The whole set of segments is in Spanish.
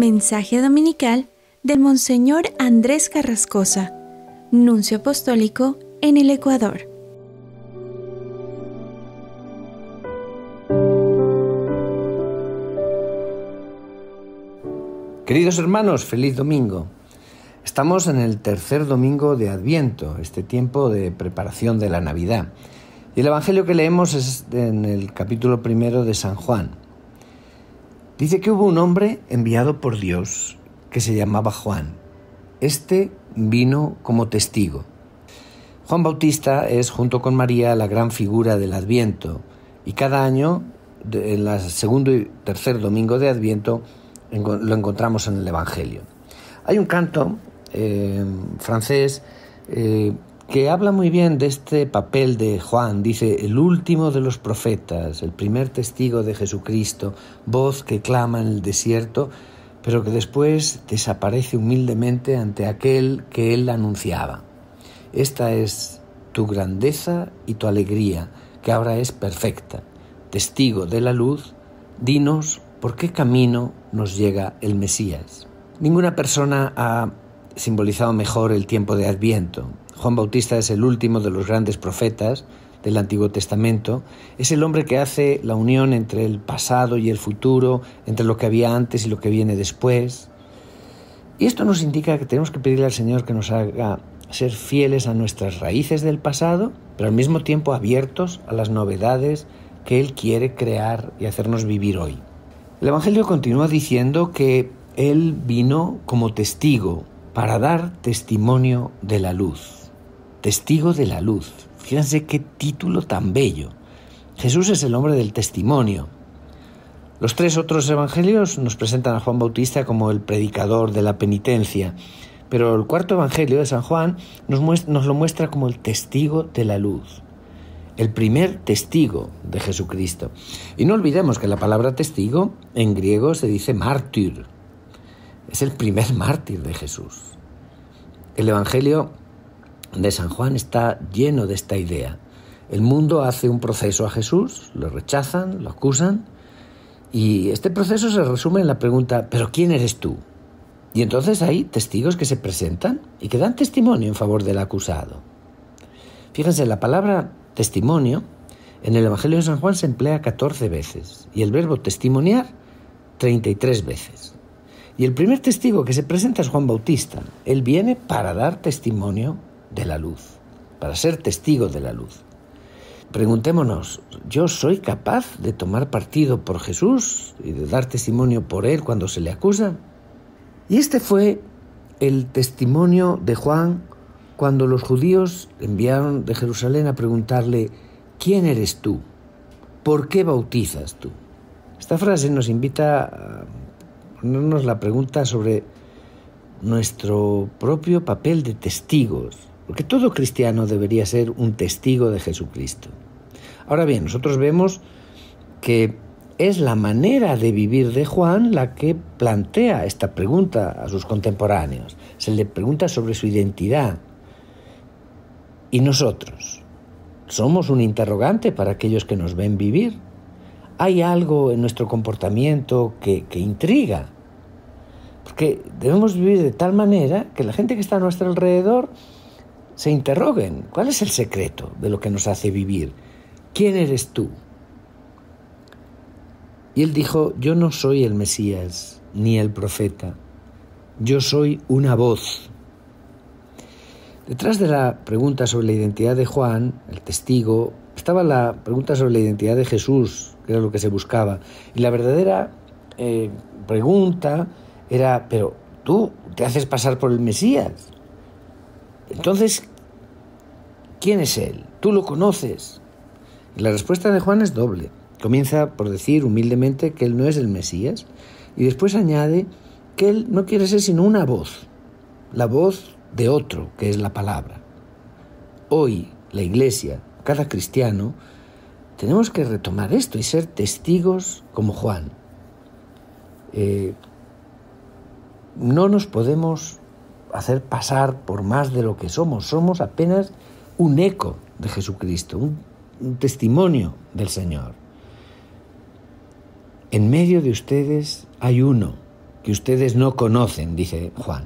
Mensaje dominical del Monseñor Andrés Carrascosa, nuncio apostólico en el Ecuador. Queridos hermanos, feliz domingo. Estamos en el tercer domingo de Adviento, este tiempo de preparación de la Navidad. Y el Evangelio que leemos es en el capítulo primero de San Juan. Dice que hubo un hombre enviado por Dios que se llamaba Juan. Este vino como testigo. Juan Bautista es, junto con María, la gran figura del Adviento y cada año, en el segundo y tercer domingo de Adviento, lo encontramos en el Evangelio. Hay un canto eh, francés eh, que habla muy bien de este papel de Juan, dice, el último de los profetas, el primer testigo de Jesucristo, voz que clama en el desierto, pero que después desaparece humildemente ante aquel que él anunciaba. Esta es tu grandeza y tu alegría, que ahora es perfecta. Testigo de la luz, dinos por qué camino nos llega el Mesías. Ninguna persona ha simbolizado mejor el tiempo de Adviento, Juan Bautista es el último de los grandes profetas del Antiguo Testamento, es el hombre que hace la unión entre el pasado y el futuro, entre lo que había antes y lo que viene después. Y esto nos indica que tenemos que pedirle al Señor que nos haga ser fieles a nuestras raíces del pasado, pero al mismo tiempo abiertos a las novedades que Él quiere crear y hacernos vivir hoy. El Evangelio continúa diciendo que Él vino como testigo para dar testimonio de la luz testigo de la luz. Fíjense qué título tan bello. Jesús es el hombre del testimonio. Los tres otros evangelios nos presentan a Juan Bautista como el predicador de la penitencia, pero el cuarto evangelio de San Juan nos lo muestra como el testigo de la luz el primer testigo de Jesucristo. Y no olvidemos que la palabra testigo en griego se dice mártir. Es el primer mártir de Jesús. El Evangelio de San Juan está lleno de esta idea. El mundo hace un proceso a Jesús, lo rechazan, lo acusan, y este proceso se resume en la pregunta, ¿pero quién eres tú? Y entonces hay testigos que se presentan y que dan testimonio en favor del acusado. Fíjense, la palabra testimonio en el Evangelio de San Juan se emplea 14 veces y el verbo testimoniar 33 veces. Y el primer testigo que se presenta es Juan Bautista. Él viene para dar testimonio de la luz, para ser testigos de la luz. Preguntémonos, ¿yo soy capaz de tomar partido por Jesús y de dar testimonio por Él cuando se le acusa? Y este fue el testimonio de Juan cuando los judíos enviaron de Jerusalén a preguntarle, ¿quién eres tú? ¿Por qué bautizas tú? Esta frase nos invita a ponernos la pregunta sobre nuestro propio papel de testigos porque todo cristiano debería ser un testigo de Jesucristo. Ahora bien, nosotros vemos que es la manera de vivir de Juan la que plantea esta pregunta a sus contemporáneos. Se le pregunta sobre su identidad. ¿Y nosotros? ¿Somos un interrogante para aquellos que nos ven vivir? ¿Hay algo en nuestro comportamiento que, intriga? Porque debemos vivir de tal manera que la gente que está a nuestro alrededor se interroguen, ¿cuál es el secreto de lo que nos hace vivir? ¿Quién eres tú? Y él dijo, yo no soy el Mesías ni el profeta, yo soy una voz. Detrás de la pregunta sobre la identidad de Juan, el testigo, estaba la pregunta sobre la identidad de Jesús, que era lo que se buscaba. Y la verdadera eh, pregunta era, pero tú te haces pasar por el Mesías. Entonces, ¿Quién es Él? ¿Tú lo conoces? la respuesta de Juan es doble. Comienza por decir humildemente que Él no es el Mesías y después añade que Él no quiere ser sino una voz, la voz de otro, que es la palabra. Hoy la Iglesia, cada cristiano, tenemos que retomar esto y ser testigos como Juan. Eh, no nos podemos hacer pasar por más de lo que somos, somos apenas un eco de Jesucristo, un, testimonio del Señor. En medio de ustedes hay uno que ustedes no conocen, dice Juan.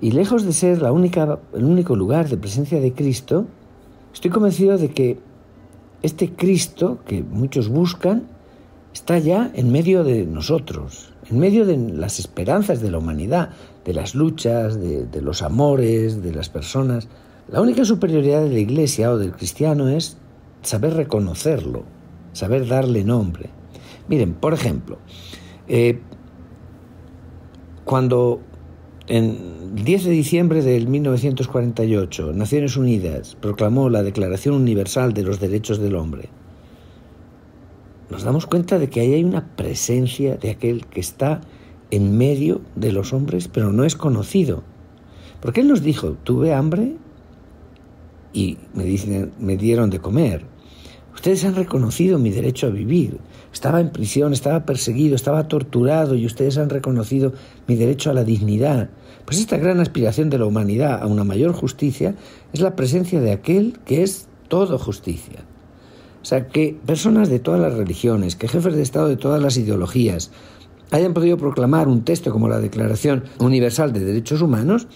Y lejos de ser la única, el único lugar de presencia de Cristo, estoy convencido de que este Cristo que muchos buscan está ya en medio de nosotros, en medio de las esperanzas de la humanidad, de las luchas, de, los amores, de las personas. La única superioridad de la iglesia o del cristiano es saber reconocerlo, saber darle nombre. Miren, por ejemplo, eh, cuando en 10 de diciembre de 1948 Naciones Unidas proclamó la Declaración Universal de los Derechos del Hombre, nos damos cuenta de que ahí hay una presencia de aquel que está en medio de los hombres, pero no es conocido. Porque Él nos dijo, tuve hambre y me, dicen, me dieron de comer. Ustedes han reconocido mi derecho a vivir. Estaba en prisión, estaba perseguido, estaba torturado y ustedes han reconocido mi derecho a la dignidad. Pues esta gran aspiración de la humanidad a una mayor justicia es la presencia de aquel que es todo justicia. O sea, que personas de todas las religiones, que jefes de Estado de todas las ideologías, hayan podido proclamar un texto como la Declaración Universal de Derechos Humanos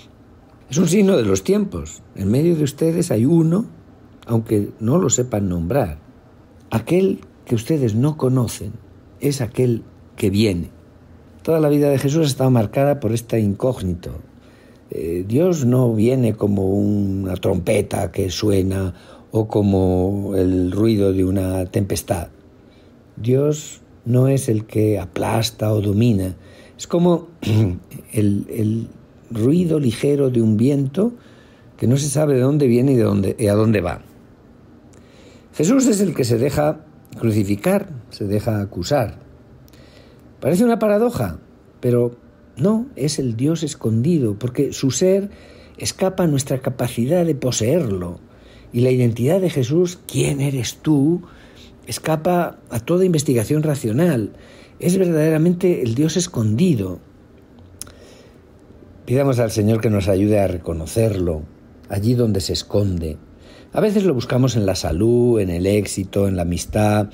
es un signo de los tiempos. En medio de ustedes hay uno, aunque no lo sepan nombrar. Aquel que ustedes no conocen es aquel que viene. Toda la vida de Jesús ha estado marcada por este incógnito. Eh, Dios no viene como una trompeta que suena o como el ruido de una tempestad. Dios no es el que aplasta o domina. Es como el, ruido ligero de un viento que no se sabe de dónde viene y, de dónde, y a dónde va. Jesús es el que se deja crucificar, se deja acusar. Parece una paradoja, pero no, es el Dios escondido, porque su ser escapa a nuestra capacidad de poseerlo. Y la identidad de Jesús, ¿quién eres tú? escapa a toda investigación racional. Es verdaderamente el Dios escondido. Pidamos al Señor que nos ayude a reconocerlo, allí donde se esconde. A veces lo buscamos en la salud, en el éxito, en la amistad,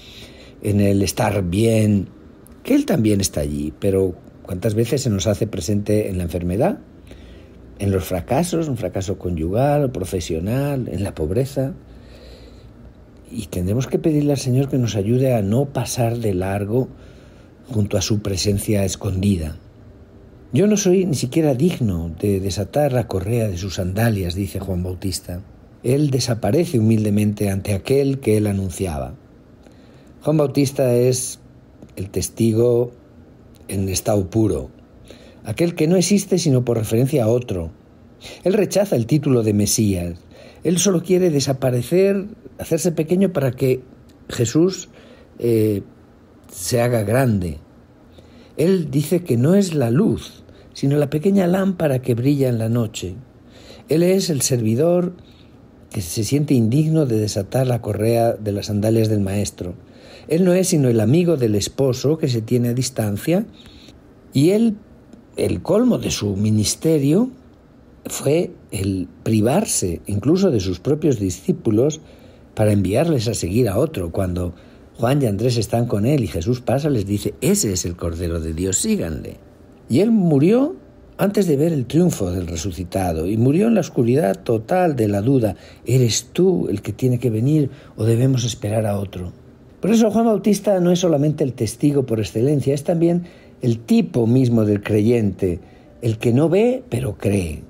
en el estar bien, que Él también está allí, pero ¿cuántas veces se nos hace presente en la enfermedad? En los fracasos, un fracaso conyugal profesional, en la pobreza, y tendremos que pedirle al Señor que nos ayude a no pasar de largo junto a su presencia escondida. Yo no soy ni siquiera digno de desatar la correa de sus sandalias, dice Juan Bautista. Él desaparece humildemente ante aquel que él anunciaba. Juan Bautista es el testigo en estado puro, aquel que no existe sino por referencia a otro. Él rechaza el título de Mesías, él solo quiere desaparecer, hacerse pequeño para que Jesús eh, se haga grande. Él dice que no es la luz, sino la pequeña lámpara que brilla en la noche. Él es el servidor que se siente indigno de desatar la correa de las sandalias del maestro. Él no es sino el amigo del esposo que se tiene a distancia y él, el colmo de su ministerio, fue el privarse incluso de sus propios discípulos para enviarles a seguir a otro. Cuando Juan y Andrés están con él y Jesús pasa, les dice, ese es el Cordero de Dios, síganle. Y él murió antes de ver el triunfo del resucitado y murió en la oscuridad total de la duda, ¿eres tú el que tiene que venir o debemos esperar a otro? Por eso Juan Bautista no es solamente el testigo por excelencia, es también el tipo mismo del creyente, el que no ve pero cree.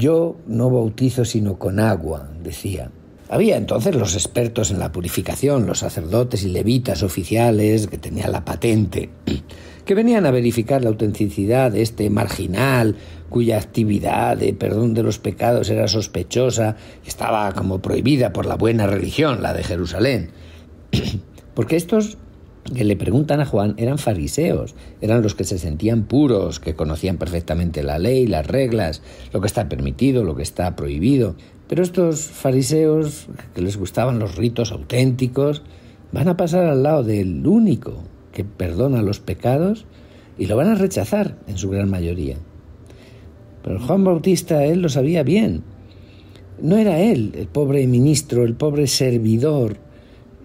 Yo no bautizo sino con agua, decía. Había entonces los expertos en la purificación, los sacerdotes y levitas oficiales que tenían la patente, que venían a verificar la autenticidad de este marginal cuya actividad de perdón de los pecados era sospechosa estaba como prohibida por la buena religión, la de Jerusalén. Porque estos que le preguntan a Juan eran fariseos, eran los que se sentían puros, que conocían perfectamente la ley, las reglas, lo que está permitido, lo que está prohibido. Pero estos fariseos, que les gustaban los ritos auténticos, van a pasar al lado del único que perdona los pecados y lo van a rechazar en su gran mayoría. Pero Juan Bautista, él lo sabía bien. No era él, el pobre ministro, el pobre servidor,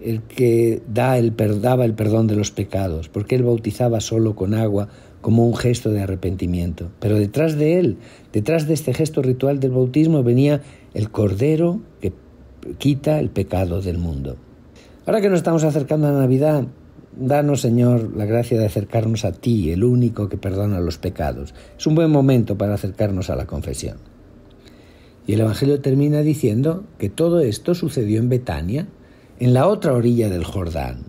el que da el, daba el perdón de los pecados, porque él bautizaba solo con agua como un gesto de arrepentimiento. Pero detrás de él, detrás de este gesto ritual del bautismo, venía el Cordero que quita el pecado del mundo. Ahora que nos estamos acercando a Navidad, danos, Señor, la gracia de acercarnos a ti, el único que perdona los pecados. Es un buen momento para acercarnos a la confesión. Y el Evangelio termina diciendo que todo esto sucedió en Betania, en la otra orilla del Jordán.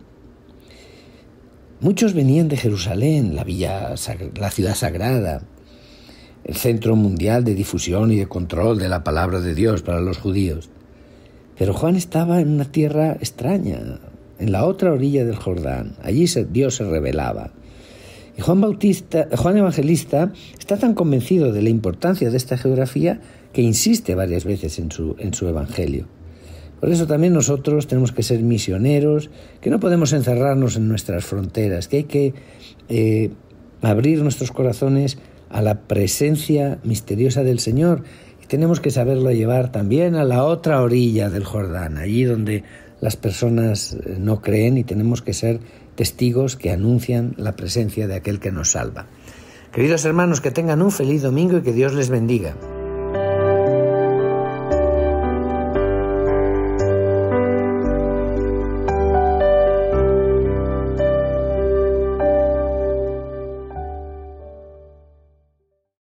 Muchos venían de Jerusalén, la, villa, la ciudad sagrada, el centro mundial de difusión y de control de la palabra de Dios para los judíos. Pero Juan estaba en una tierra extraña, en la otra orilla del Jordán. Allí Dios se revelaba. Y Juan Bautista, Juan Evangelista está tan convencido de la importancia de esta geografía que insiste varias veces en su, en su evangelio. Por eso también nosotros tenemos que ser misioneros, que no podemos encerrarnos en nuestras fronteras, que hay que eh, abrir nuestros corazones a la presencia misteriosa del Señor. Y tenemos que saberlo llevar también a la otra orilla del Jordán, allí donde las personas eh, no creen y tenemos que ser testigos que anuncian la presencia de aquel que nos salva. Queridos hermanos, que tengan un feliz domingo y que Dios les bendiga.